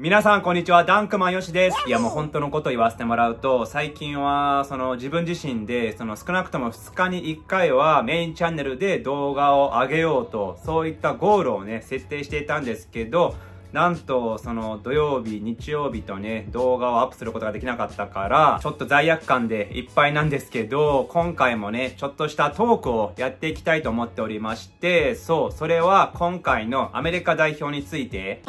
皆さん、こんにちは。ダンクマンよしです。いや、もう本当のこと言わせてもらうと、最近は、その自分自身で、その少なくとも2日に1回はメインチャンネルで動画を上げようと、そういったゴールをね、設定していたんですけど、なんと、その土曜日、日曜日とね、動画をアップすることができなかったから、ちょっと罪悪感でいっぱいなんですけど、今回もね、ちょっとしたトークをやっていきたいと思っておりまして、そう、それは今回のアメリカ代表について、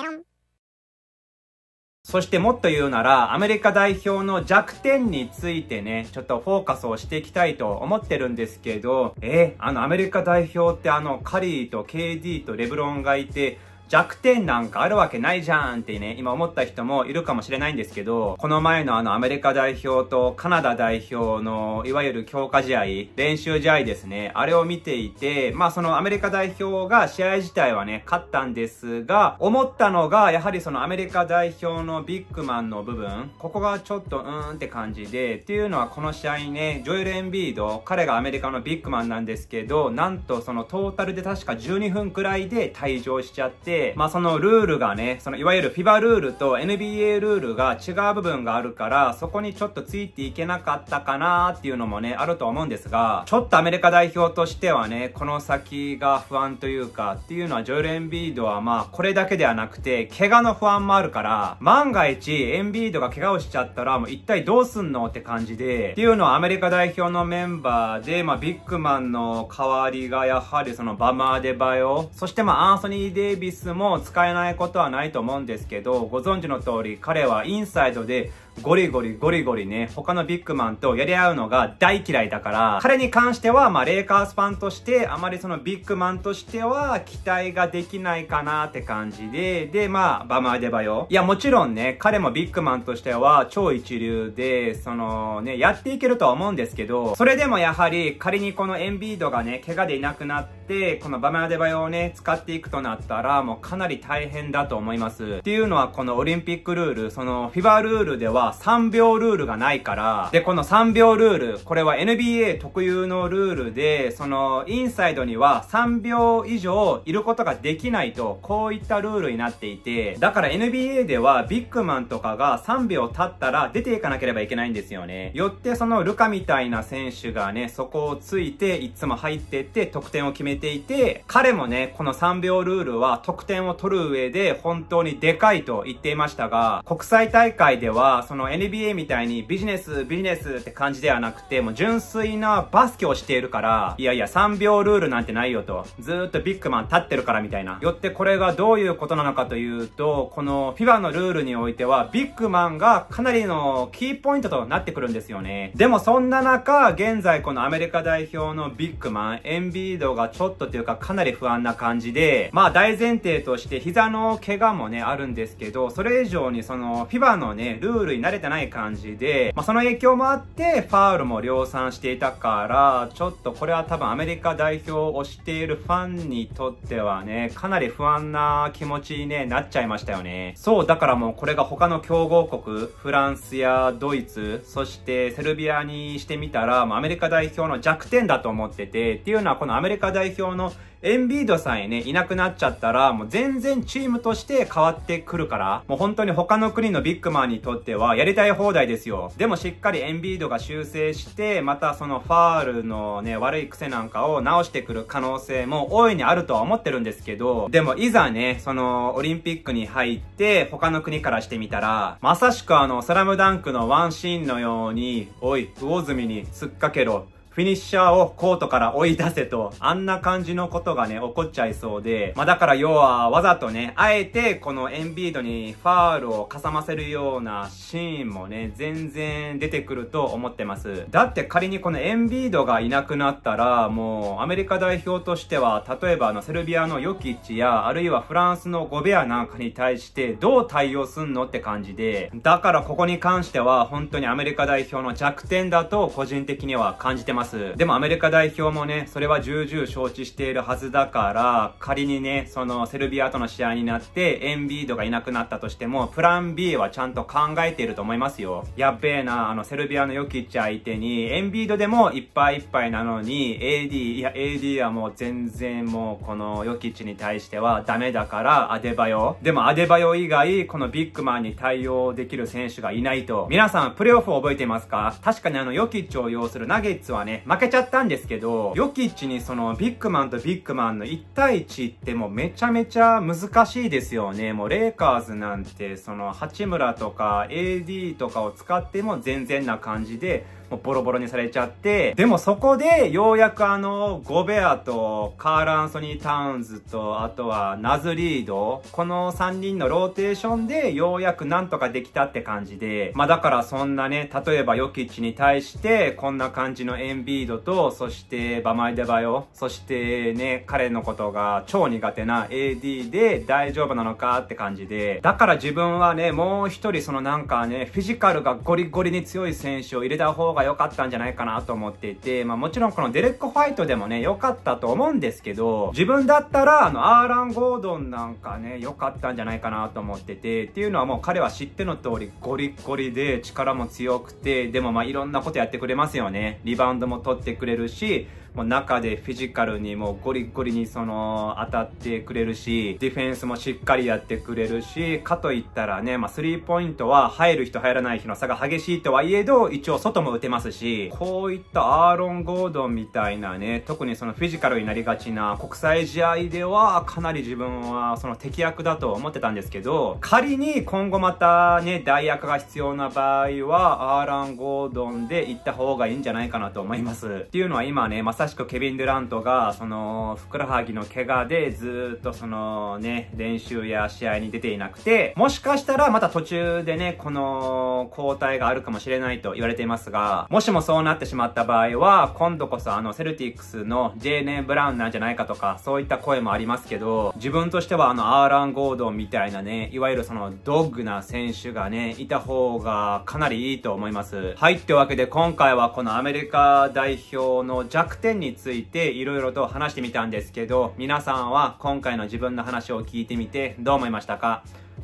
そしてもっと言うなら、アメリカ代表の弱点についてね、ちょっとフォーカスをしていきたいと思ってるんですけど、えあのアメリカ代表ってあのカリーと KD とレブロンがいて、弱点なんかあるわけないじゃんってね、今思った人もいるかもしれないんですけど、この前のあのアメリカ代表とカナダ代表のいわゆる強化試合、練習試合ですね、あれを見ていて、まあそのアメリカ代表が試合自体はね、勝ったんですが、思ったのが、やはりそのアメリカ代表のビッグマンの部分、ここがちょっとうーんって感じで、っていうのはこの試合ね、ジョエル・エンビード、彼がアメリカのビッグマンなんですけど、なんとそのトータルで確か12分くらいで退場しちゃって、、まあそのルールがね、そのいわゆる FIBA ルールと NBA ルールが違う部分があるから、そこにちょっとついていけなかったかなっていうのもね、あると思うんですが、ちょっとアメリカ代表としてはね、この先が不安というか、っていうのはジョエル・エンビードはまあこれだけではなくて、怪我の不安もあるから、万が一エンビードが怪我をしちゃったら、もう一体どうすんのって感じで、っていうのはアメリカ代表のメンバーで、まあビッグマンの代わりがやはりそのバマーデバヨ、そしてまあアンソニー・デイビスも使えないことはないと思うんですけどご存知の通り彼はインサイドでゴリゴリゴリゴリね、他のビッグマンとやり合うのが大嫌いだから、彼に関しては、まあ、レイカーズファンとして、あまりそのビッグマンとしては、期待ができないかなって感じで、で、まあ、バマーデバヨ。いや、もちろんね、彼もビッグマンとしては、超一流で、そのね、やっていけるとは思うんですけど、それでもやはり、仮にこのエンビードがね、怪我でいなくなって、このバマーデバヨをね、使っていくとなったら、もうかなり大変だと思います。っていうのは、このオリンピックルール、その、フィバルールでは、3秒ルールがないから、で、この3秒ルール、これは NBA 特有のルールで、その、インサイドには3秒以上いることができないと、こういったルールになっていて、だから NBA ではビッグマンとかが3秒経ったら出ていかなければいけないんですよね。よってそのルカみたいな選手がね、そこをついて、いつも入ってって、得点を決めていて、彼もね、この3秒ルールは得点を取る上で本当にでかいと言っていましたが、国際大会では、その NBA みたいにビジネス、ビジネスって感じではなくて、もう純粋なバスケをしているから、いやいや3秒ルールなんてないよと、ずっとビッグマン立ってるからみたいな。よってこれがどういうことなのかというと、この FIBA のルールにおいては、ビッグマンがかなりのキーポイントとなってくるんですよね。でもそんな中、現在このアメリカ代表のビッグマン、エンビードがちょっとというかかなり不安な感じで、まあ大前提として膝の怪我もね、あるんですけど、それ以上にその FIBA のね、ルールに慣れてない感じで、まあ、その影響もあって、ファウルも量産していたから、ちょっとこれは多分アメリカ代表をしているファンにとってはね、かなり不安な気持ちに、ね、なっちゃいましたよね。そう、だからもうこれが他の強豪国、フランスやドイツ、そしてセルビアにしてみたら、まあ、アメリカ代表の弱点だと思ってて、っていうのはこのアメリカ代表のエンビードさんへね、いなくなっちゃったら、もう全然チームとして変わってくるから、もう本当に他の国のビッグマンにとってはやりたい放題ですよ。でもしっかりエンビードが修正して、またそのファールのね、悪い癖なんかを直してくる可能性も大いにあるとは思ってるんですけど、でもいざね、そのオリンピックに入って、他の国からしてみたら、まさしくあの、スラムダンクのワンシーンのように、おい、魚住に突っかけろ。フィニッシャーをコートから追い出せと、あんな感じのことがね、起こっちゃいそうで、まあだから要はわざとね、あえてこのエンビードにファールをかさませるようなシーンもね、全然出てくると思ってます。だって仮にこのエンビードがいなくなったら、もうアメリカ代表としては、例えばあのセルビアのヨキッチや、あるいはフランスのゴベアなんかに対してどう対応すんのって感じで、だからここに関しては本当にアメリカ代表の弱点だと個人的には感じてます。ますでもアメリカ代表もねそれは重々承知しているはずだから仮にねそのセルビアとの試合になってエンビードがいなくなったとしてもプラン B はちゃんと考えていると思いますよやっべえなあのセルビアのヨキッチ相手にエンビードでもいっぱいいっぱいなのに AD いや AD はもう全然もうこのヨキッチに対してはダメだからアデバヨでもアデバヨ以外このビッグマンに対応できる選手がいないと皆さんプレーオフ覚えていますか確かにあのヨキッチを要するナゲッツはね負けちゃったんですけど、ヨキッチにそのビッグマンとビッグマンの1対1ってもうめちゃめちゃ難しいですよね。もうレイカーズなんてその八村とか AD とかを使っても全然な感じで、もうボロボロにされちゃって、でもそこで、ようやくあの、ゴベアと、カール・アンソニー・タウンズと、あとは、ナズ・リード、この3人のローテーションで、ようやくなんとかできたって感じで、まあだからそんなね、例えばヨキッチに対して、こんな感じのエンビードと、そしてバマイデバヨ、そしてね、彼のことが超苦手な AD で大丈夫なのかって感じで、だから自分はね、もう一人そのなんかね、フィジカルがゴリゴリに強い選手を入れた方がが良かったんじゃないかなと思っていて、まあもちろんこのデレック・ホワイトでもね、良かったと思うんですけど、自分だったら、あの、アーラン・ゴードンなんかね、良かったんじゃないかなと思ってて、っていうのはもう彼は知っての通り、ゴリゴリで力も強くて、でもまあいろんなことやってくれますよね。リバウンドも取ってくれるし、もう中でフィジカルにもうゴリゴリにその当たってくれるし、ディフェンスもしっかりやってくれるし、かといったらね、まあ、スリーポイントは入る人入らない人の差が激しいとはいえど、一応外も打てますし、こういったアーロン・ゴードンみたいなね、特にそのフィジカルになりがちな国際試合では、かなり自分はその敵役だと思ってたんですけど、仮に今後またね、代役が必要な場合は、アーラン・ゴードンで行った方がいいんじゃないかなと思います。っていうのは今ね、まあさしくケビン・デュラントが、その、ふくらはぎの怪我でずっとそのね、練習や試合に出ていなくて、もしかしたらまた途中でね、この交代があるかもしれないと言われていますが、もしもそうなってしまった場合は、今度こそあの、セルティックスのジェーネン・ブラウンなんじゃないかとか、そういった声もありますけど、自分としてはあの、アーラン・ゴードンみたいなね、いわゆるその、ドッグな選手がね、いた方がかなりいいと思います。はい、ってわけで今回はこのアメリカ代表の弱点点についていろいろと話してみたんですけど、皆さんは今回の自分の話を聞いてみてどう思いましたか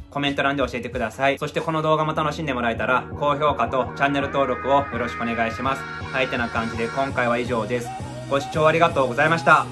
コメント欄で教えてください。そしてこの動画も楽しんでもらえたら、高評価とチャンネル登録をよろしくお願いします。はい、てな感じで今回は以上です。ご視聴ありがとうございました。